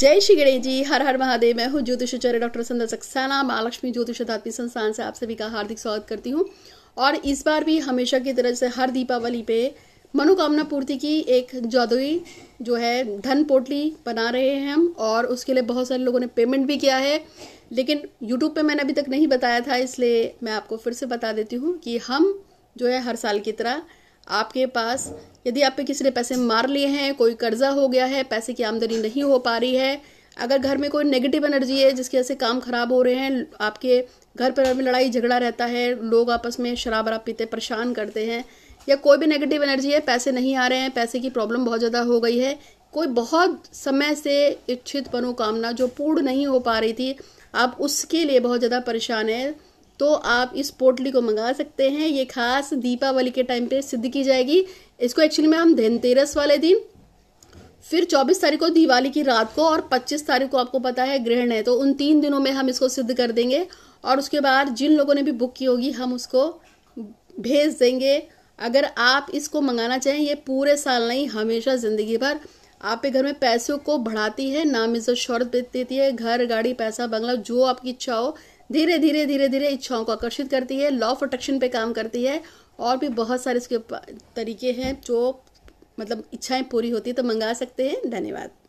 जय श्री गणेश जी हर हर महादेव मैं हूँ ज्योतिषाचार्य डॉक्टर संदर सक्सेना महालक्ष्मी ज्योतिष अध्यात्मी संस्थान से आप सभी का हार्दिक स्वागत करती हूँ और इस बार भी हमेशा की तरह से हर दीपावली पे मनोकामना पूर्ति की एक जादुई जो है धन पोटली बना रहे हैं हम और उसके लिए बहुत सारे लोगों ने पेमेंट भी किया है लेकिन यूट्यूब पे मैंने अभी तक नहीं बताया था इसलिए मैं आपको फिर से बता देती हूँ कि हम जो है हर साल की तरह आपके पास यदि आप पे किसी ने पैसे मार लिए हैं कोई कर्जा हो गया है पैसे की आमदनी नहीं हो पा रही है अगर घर में कोई नेगेटिव एनर्जी है जिसकी वजह से काम खराब हो रहे हैं आपके घर पर में लड़ाई झगड़ा रहता है लोग आपस में शराब वराब पीते परेशान करते हैं या कोई भी नेगेटिव एनर्जी है पैसे नहीं आ रहे हैं पैसे की प्रॉब्लम बहुत ज़्यादा हो गई है कोई बहुत समय से इच्छित मनोकामना जो पूर्ण नहीं हो पा रही थी आप उसके लिए बहुत ज़्यादा परेशान हैं तो आप इस पोटली को मंगा सकते हैं ये खास दीपावली के टाइम पे सिद्ध की जाएगी इसको एक्चुअली में हम धनतेरस वाले दिन फिर 24 तारीख को दिवाली की रात को और 25 तारीख को आपको पता है ग्रहण है तो उन तीन दिनों में हम इसको सिद्ध कर देंगे और उसके बाद जिन लोगों ने भी बुक की होगी हम उसको भेज देंगे अगर आप इसको मंगाना चाहें ये पूरे साल नहीं हमेशा ज़िंदगी भर आपके घर में पैसों को बढ़ाती है नाम इज्जत शौहरत देती है घर गाड़ी पैसा बंगला जो आपकी इच्छा हो धीरे धीरे धीरे धीरे इच्छाओं को आकर्षित करती है लॉ प्रोटेक्शन पे काम करती है और भी बहुत सारे इसके तरीके हैं जो मतलब इच्छाएं पूरी होती है तो मंगा सकते हैं धन्यवाद